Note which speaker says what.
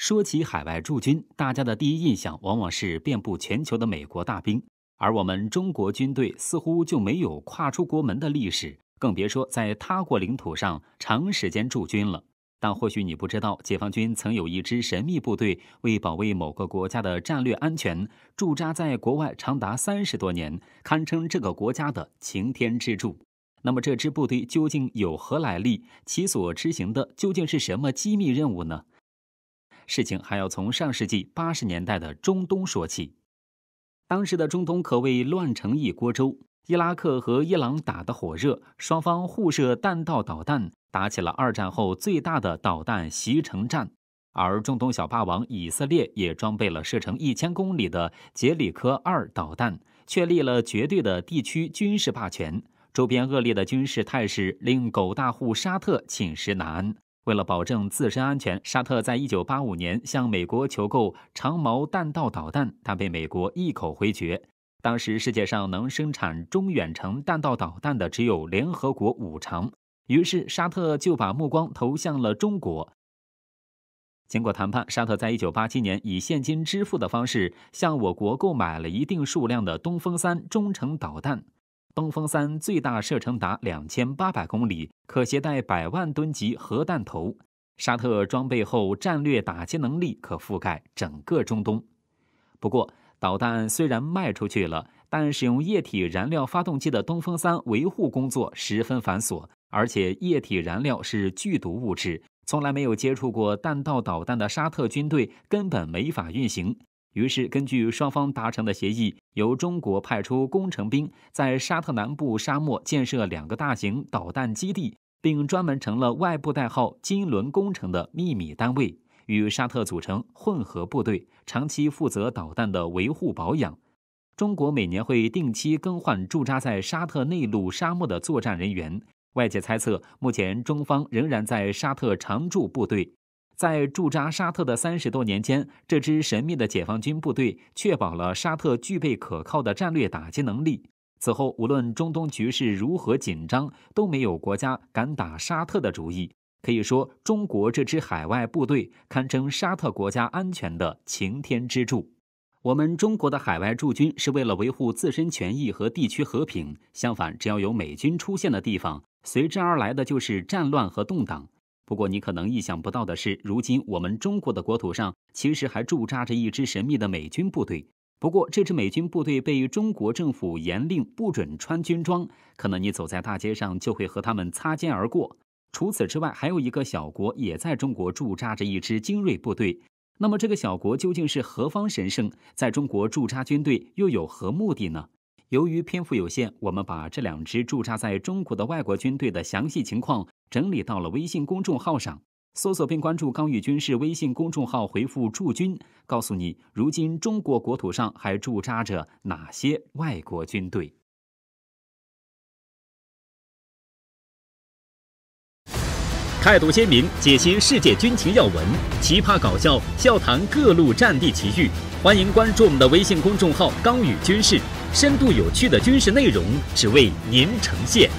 Speaker 1: 说起海外驻军，大家的第一印象往往是遍布全球的美国大兵，而我们中国军队似乎就没有跨出国门的历史，更别说在他国领土上长时间驻军了。但或许你不知道，解放军曾有一支神秘部队，为保卫某个国家的战略安全驻扎在国外长达三十多年，堪称这个国家的擎天之柱。那么这支部队究竟有何来历？其所执行的究竟是什么机密任务呢？事情还要从上世纪八十年代的中东说起。当时的中东可谓乱成一锅粥，伊拉克和伊朗打得火热，双方互射弹道导弹，打起了二战后最大的导弹袭城战。而中东小霸王以色列也装备了射程一千公里的杰里科二导弹，确立了绝对的地区军事霸权。周边恶劣的军事态势令狗大户沙特寝食难安。为了保证自身安全，沙特在一九八五年向美国求购长矛弹道导弹，但被美国一口回绝。当时世界上能生产中远程弹道导弹的只有联合国五常，于是沙特就把目光投向了中国。经过谈判，沙特在一九八七年以现金支付的方式向我国购买了一定数量的东风三中程导弹。东风三最大射程达两千八百公里，可携带百万吨级核弹头。沙特装备后，战略打击能力可覆盖整个中东。不过，导弹虽然卖出去了，但使用液体燃料发动机的东风三维护工作十分繁琐，而且液体燃料是剧毒物质，从来没有接触过弹道导弹的沙特军队根本没法运行。于是，根据双方达成的协议，由中国派出工程兵在沙特南部沙漠建设两个大型导弹基地，并专门成了外部代号“金轮工程”的秘密单位，与沙特组成混合部队，长期负责导弹的维护保养。中国每年会定期更换驻扎在沙特内陆沙漠的作战人员。外界猜测，目前中方仍然在沙特常驻部队。在驻扎沙特的三十多年间，这支神秘的解放军部队确保了沙特具备可靠的战略打击能力。此后，无论中东局势如何紧张，都没有国家敢打沙特的主意。可以说，中国这支海外部队堪称沙特国家安全的擎天支柱。我们中国的海外驻军是为了维护自身权益和地区和平。相反，只要有美军出现的地方，随之而来的就是战乱和动荡。不过，你可能意想不到的是，如今我们中国的国土上其实还驻扎着一支神秘的美军部队。不过，这支美军部队被中国政府严令不准穿军装，可能你走在大街上就会和他们擦肩而过。除此之外，还有一个小国也在中国驻扎着一支精锐部队。那么，这个小国究竟是何方神圣？在中国驻扎军队又有何目的呢？由于篇幅有限，我们把这两支驻扎在中国的外国军队的详细情况。整理到了微信公众号上，搜索并关注“刚宇军事”微信公众号，回复“驻军”，告诉你如今中国国土上还驻扎着哪些外国军队。态度鲜明，解析世界军情要闻，奇葩搞笑，笑谈各路战地奇遇。欢迎关注我们的微信公众号“刚宇军事”，深度有趣的军事内容，只为您呈现。